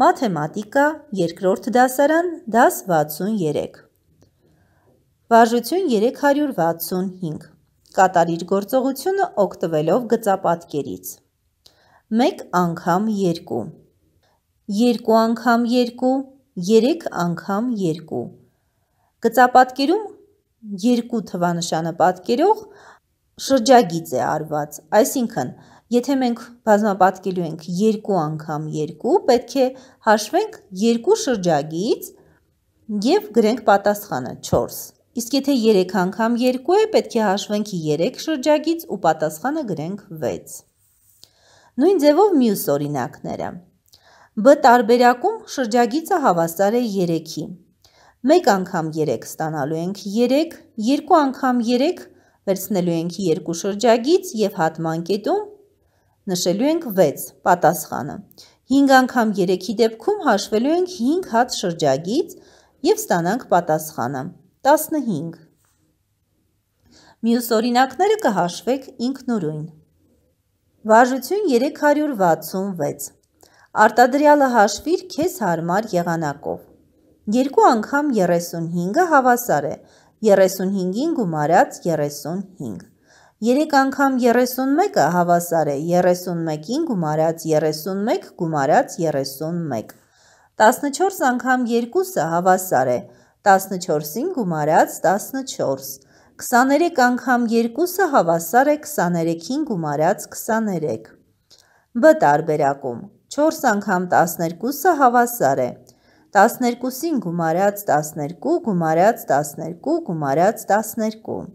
մաթեմատիկա, երկրորդ դասարան, դաս 63։ Վարժություն 365։ Կատարիր գործողությունը օգտվելով գծապատկերից։ 1 անգամ 2, 2 անգամ 2, 3 անգամ 2։ Գծապատկերում 2 թվանշանը պատկերող շրջագիծ է արված, այսինքն 1 Եթե մենք բազմապատկելու ենք երկու անգամ երկու, պետք է հաշվենք երկու շրջագից և գրենք պատասխանը, չորս։ Իսկ եթե երեկ անգամ երկու է, պետք է հաշվենք երեկ շրջագից ու պատասխանը գրենք վեց։ Նույն ձևով մյուս օրինակները։ Բ տարբերակում շրջագիցը հավասար է երեքի։ Մեկ անգամ երեկ ստանալու ենք երեկ, երկու անգամ երեկ վերցնելու ենք երկու շրջագից և հատման կետում Նշելու ենք 6 պատասխանը։ 5 անգամ 3-ի դեպքում հաշվելու ենք 5 հատ շրջագից եւ ստանանք պատասխանը 15։ Մյուս օրինակները կհաշվեք ինքնուրույն։ Վարժություն 366։ Արտադրյալը հաշվիր քեզ հարմար եղանակով։ 2 անգամ 35-ը հավասար է 35-ին գումարած 35։ 3 անգամ 31-ը հավասար է 31-ին գումարած 31 գումարած 31։ 14 անգամ 2-ը հավասար է 14-ին գումարած 14։ 23 անգամ 2-ը հավասար է 23-ին գումարած 23։ Բ տարբերակում 4 անգամ 12-ը հավասար է 12-ին գումարած 12 գումարած 12 գումարած 12։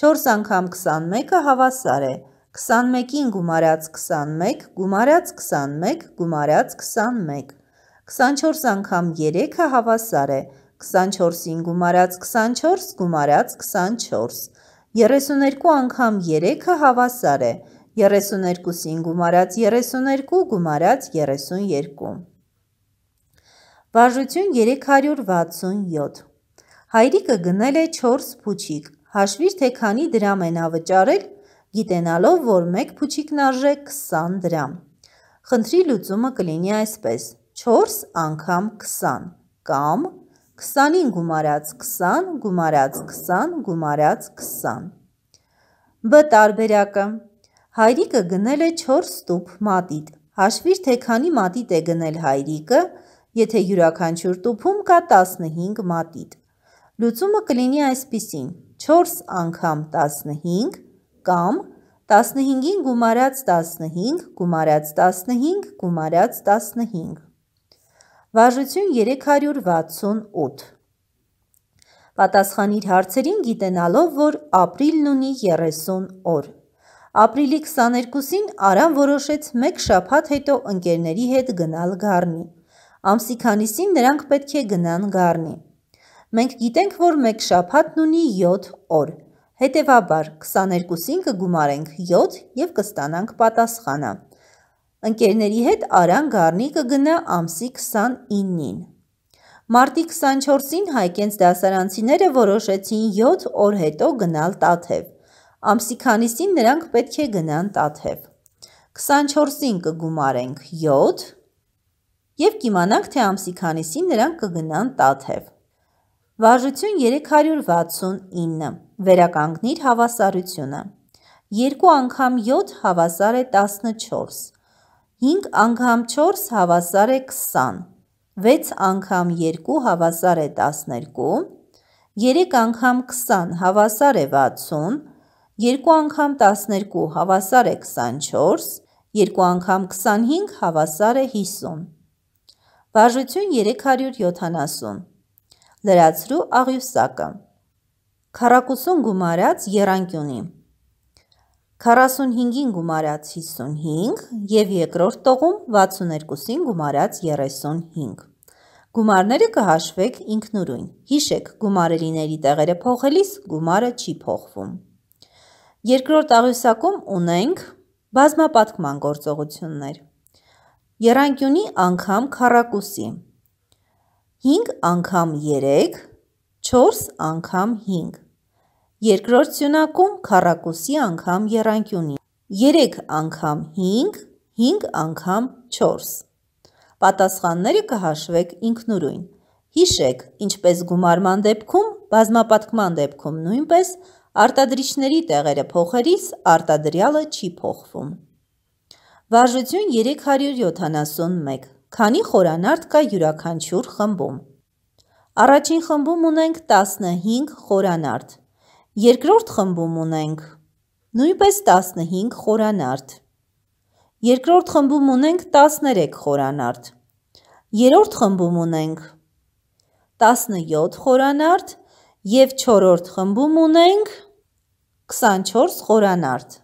4 անգամ 21-ը հավասար է, 21-ին գումարած 21, գումարած 21, գումարած 21, 24 անգամ 3-ը հավասար է, 24-ին գումարած 24, գումարած 24, 32 անգամ 3-ը հավասար է, 32-ին գումարած 32, գումարած 32։ Վարժություն 367 Հայրիկը գնել է 4 փուչիկ, Հաշվիր, թե քանի դրամ է նա վճարել, գիտենալով, որ մեկ փուչիկն արժե 20 դրամ։ Խնդրի լուծումը կլինի այսպես. 4 անգամ 20 կամ 25 գումարած 20 գումարած 20 գումարած 20։ Բ տարբերակը Հայրիկը գնել է 4 ստուփ մատիտ։ Հաշվիր թե քանի մատիտ է գնել հայրիկը, եթե յուրաքանչյուր տուփում կա 15 մատիտ։ Լուծումը կլինի այսպիսին. 4 անգամ 15 կամ 15-ին գումարած 15 գումարած 15 գումարած 15 Վարժություն 368 Պատասխանիր հարցերին գիտենալով, որ ապրիլն ունի 30 օր։ Ապրիլի 22-ին Արան որոշեց մեկ շաբաթ հետո ընկերների հետ գնալ Գառնի։ Ամսի քանիսին նրանք պետք է գնան Գառնի։ Մենք գիտենք, որ մեկ շաբաթն ունի 7 օր։ Հետևաբար 22-ին կգումարենք 7 եւ կստանանք պատասխանը։ Ընկերների հետ Արան Գառնի կգնա ամսի 29-ին։ Մարտի 24-ին հայկենց դասարանցիները որոշեցին 7 օր հետո գնալ Տաթև։ Ամսի քանիսին նրանք պետք է գնան Տաթև։ 24-ին կգումարենք 7 եւ կիմանանք, թե ամսի քանիսին նրանք կգնան Տաթև։ Վարժություն 369։ Վերականգնիր հավասարությունը։ 2 անգամ 7 հավասար է 14։ 5 անգամ 4 հավասար է 20։ 6 անգամ 2 հավասար է 12։ 3 անգամ 20 հավասար է 60։ 2 անգամ 12 հավասար է 24, 2 անգամ 25 հավասար է 50։ Բաժություն 370 Լրացրու աղյուսակը։ Քառակուսուն գումարած երանկյունի։ 45-ին գումարած 55 և երկրորդ տողում 62-ին գումարած 35։ Գումարները կհաշվեք ինքնուրույն։ Հիշեք, գումարելիների տեղերը փոխելիս գումարը չի փոխվում։ Երկրորդ աղյուսակում ունենք բազմապատկման գործողություններ։ Երանկյունի անգամ քառակուսի 5 անգամ 3, 4 անգամ 5։ Երկրորդ սյունակում քառակուսի անգամ երանկյունի 3 անգամ 5, 5 անգամ 4։ Պատասխանները կհաշվեք ինքնուրույն։ Հիշեք, ինչպես գումարման դեպքում, բազմապատկման դեպքում նույնպես արտադրիչների տեղերը փոխելիս արտադրյալը չի փոխվում։ Վարժություն 371 քանի խորանարդ կա յուրաքանչյուր խմբում։ Առաջին խմբում ունենք 15 խորանարդ, երկրորդ խմբում ունենք նույնպես 15 խորանարդ, երկրորդ խմբում ունենք 13 խորանարդ, երրորդ խմբում ունենք 17 խորանարդ և չորորդ խմբում ունենք 24 խորանարդ։